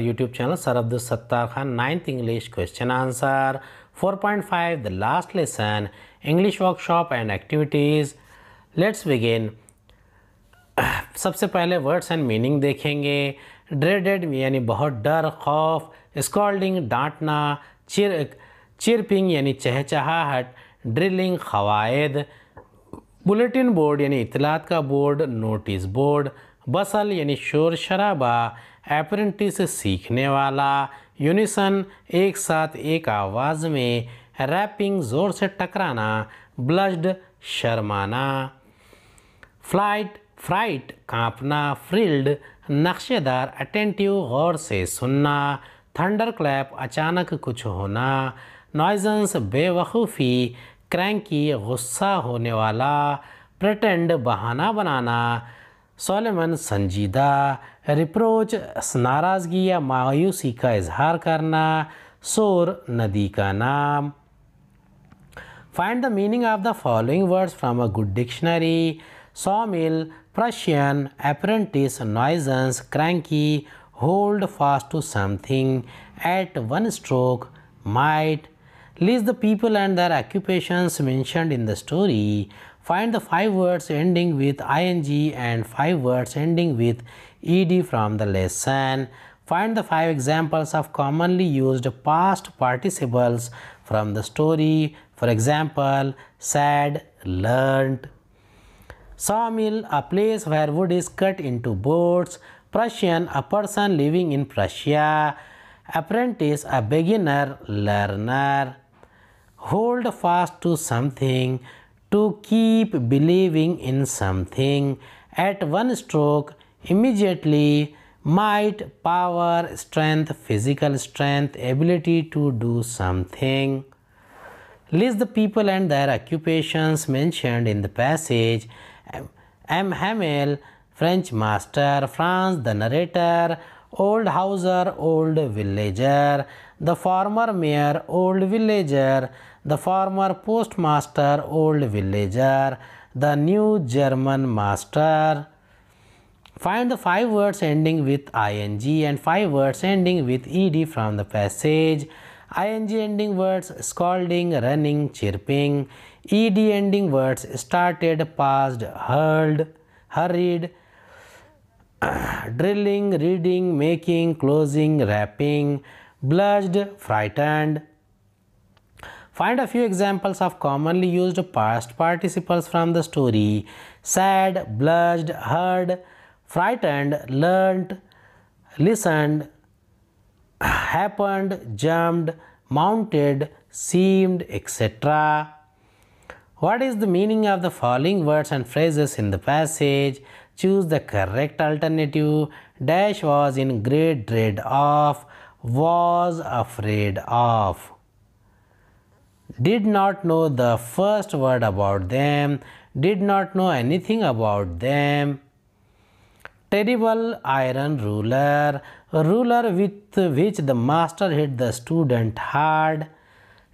YouTube channel सरअब्द Sattar Khan ninth English question answer 4.5 point five the last lesson English workshop and activities let's begin सबसे पहले words and meaning देखेंगे dreaded यानी बहुत डर खौफ स्कॉल्डिंग डांटना चिर चिरपिंग यानी चहचहाहट ड्रिलिंग खवायद बुलेटिन बोर्ड यानी इतलात का बोर्ड नोटिस बोर्ड बसल यानी शोर शराबा अप्रेंटिस सीखने वाला यूनिसन एक साथ एक आवाज़ में रैपिंग ज़ोर से टकराना ब्लश्ड शर्माना फ्लाइट फ्राइट कांपना फ्रिल्ड नक्शेदार अटेंटिव गौर से सुनना थंडर क्लैप अचानक कुछ होना नॉइजेंस बेवकूफ़ी क्रैंकी गुस्सा होने वाला प्रटेंड बहाना बनाना सोलेमन संजीदा रिप्रोच नाराज़गी या मायूसी का इजहार करना सोर नदी का नाम find the meaning of the following words from a good dictionary sawmill Prussian apprentice nuisance cranky hold fast to something at one stroke might List the people and their occupations mentioned in the story. Find the five words ending with ing and five words ending with ed from the lesson. Find the five examples of commonly used past participles from the story. For example, sad, learnt. Sawmill, a place where wood is cut into boards. Prussian, a person living in Prussia. Apprentice, a beginner, learner hold fast to something, to keep believing in something at one stroke immediately might power strength physical strength ability to do something list the people and their occupations mentioned in the passage m hamel french master france the narrator old houser old villager the former mayor old villager the former postmaster, old villager, the new German master. Find the five words ending with ing and five words ending with ed from the passage. ing ending words scalding, running, chirping. ed ending words started, passed, hurled, hurried. Drilling, reading, making, closing, wrapping. Blushed, frightened, Find a few examples of commonly used past participles from the story. Sad, blushed, heard, frightened, learnt, listened, happened, jumped, mounted, seemed, etc. What is the meaning of the following words and phrases in the passage? Choose the correct alternative. Dash was in great dread of, was afraid of did not know the first word about them, did not know anything about them. Terrible iron ruler, ruler with which the master hit the student hard.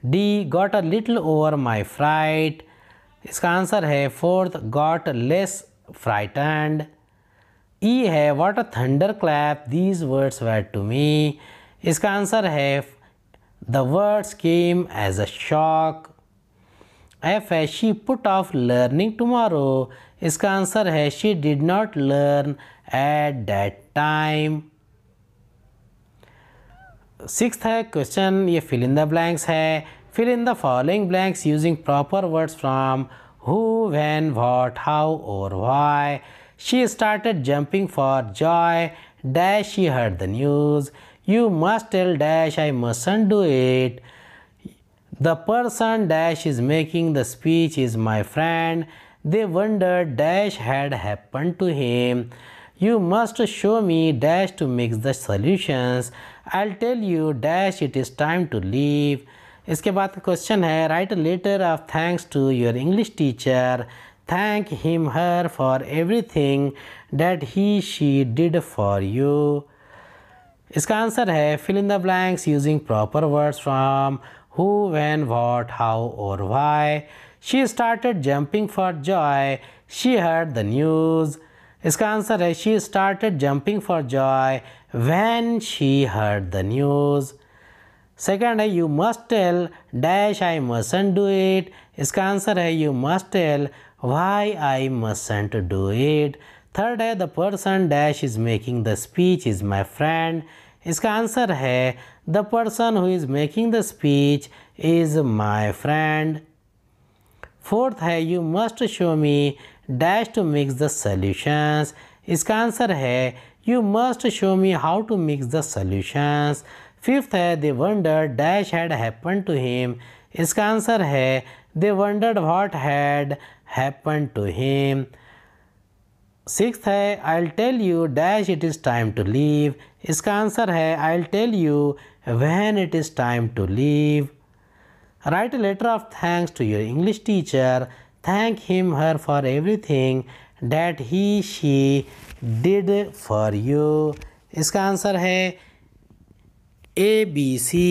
D. Got a little over my fright. इसका answer है fourth. Got less frightened. E. what a thunderclap these words were to me. Me इसका answer है the words came as a shock. F she put off learning tomorrow. Iska answer hai she did not learn at that time. Sixth hai question fill in the blanks Fill in the following blanks using proper words from who, when, what, how or why. She started jumping for joy. Dash she heard the news you must tell dash I mustn't do it. The person dash is making the speech is my friend. They wondered dash had happened to him. You must show me dash to mix the solutions. I'll tell you dash it is time to leave. इसके बाद question है a letter of thanks to your English teacher. Thank him/her for everything that he/she did for you. इसका answer है fill in the blanks using proper words from who when what how और why she started jumping for joy she heard the news इसका answer है she started jumping for joy when she heard the news second है you must tell dash I mustn't do it इसका answer है you must tell why I mustn't do it third है the person dash is making the speech is my friend इसका answer है the person who is making the speech is my friend fourth है you must show me dash to mix the solutions इसका answer है you must show me how to mix the solutions fifth है they wonder dash had happen to him इसका answer है they wondered what had happen to him six है I'll tell you dash it is time to leave इसका answer है I'll tell you when it is time to leave write letter of thanks to your English teacher him her for everything that he she did for you इसका answer है A B C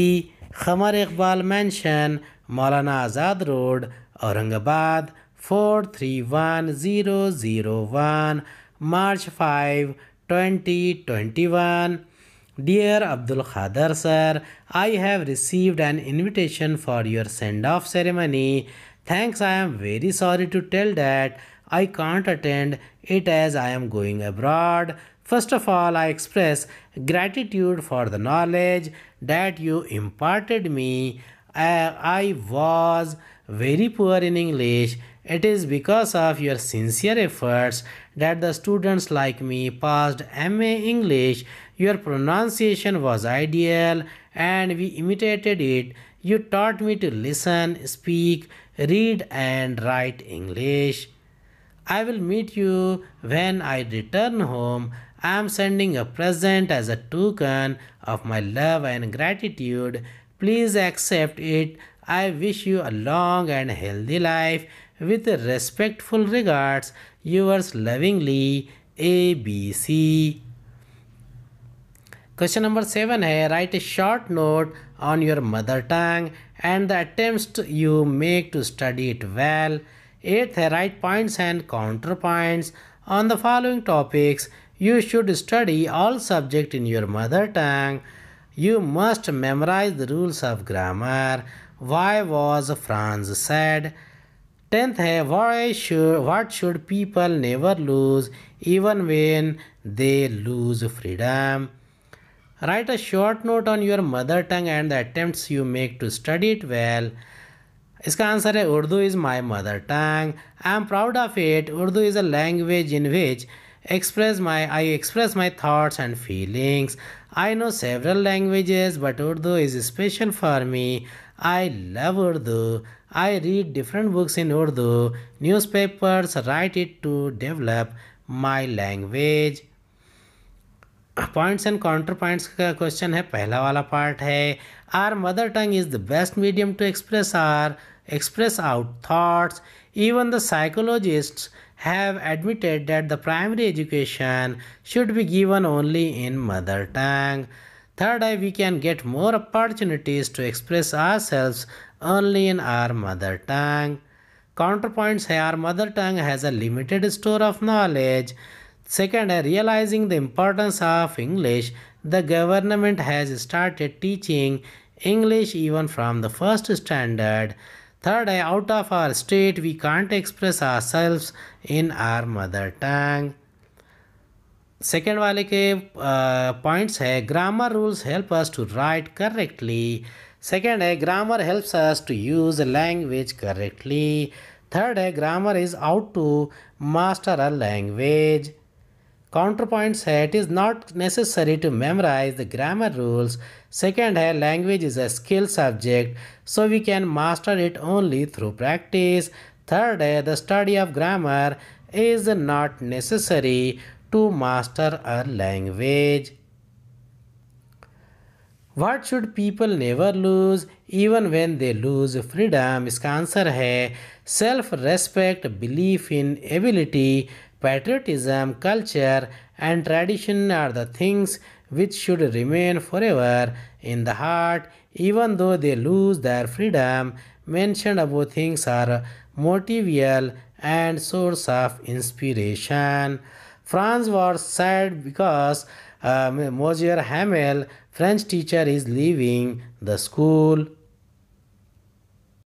Qamar Iqbal Mansion Maulana Azad Road Aurangabad 431001 March 5 2021 Dear Abdul Khader sir, I have received an invitation for your send-off ceremony. Thanks, I am very sorry to tell that I can't attend it as I am going abroad. First of all, I express gratitude for the knowledge that you imparted me. I was very poor in English. It is because of your sincere efforts that the students like me passed MA English. Your pronunciation was ideal and we imitated it. You taught me to listen, speak, read, and write English. I will meet you when I return home. I am sending a present as a token of my love and gratitude. Please accept it. I wish you a long and healthy life. With respectful regards, yours lovingly, ABC. Question number 7 है write a short note on your mother tongue and the attempts you make to study it well. 8th write points and counterpoints on the following topics. You should study all subject in your mother tongue. You must memorize the rules of grammar. Why was Franz sad? Tenth है why should what should people never lose even when they lose freedom? Write a short note on your mother tongue and the attempts you make to study it well. इसका answer है Urdu is my mother tongue. I am proud of it. Urdu is a language in which express my I express my thoughts and feelings. I know several languages, but Urdu is special for me. I love Urdu. I read different books in Urdu, newspapers, write it to develop my language. Points and counterpoints. Points question question है पहला वाला part है our mother tongue is the best medium to express express out thoughts. Even the psychologists have admitted that the primary education should be given only in mother tongue. Third eye, we can get more opportunities to express ourselves only in our mother tongue. Counterpoints our mother tongue has a limited store of knowledge. Second, realizing the importance of English, the government has started teaching English even from the first standard. Third, out of our state, we can't express ourselves in our mother tongue. Second वाले के points है grammar rules help us to write correctly second है grammar helps us to use language correctly third है grammar is out to master a language counterpoint hai it is not necessary to memorize the grammar rules second hai language is a skill subject so we can master it only through practice third the study of grammar is not necessary to master a language what should people never lose even when they lose freedom is cancer है self-respect, belief in ability patriotism, culture, and tradition are the things which should remain forever in the heart, even though they lose their freedom. Mentioned above things are motivial and source of inspiration. France was sad because uh, Monsieur Hamel, French teacher, is leaving the school.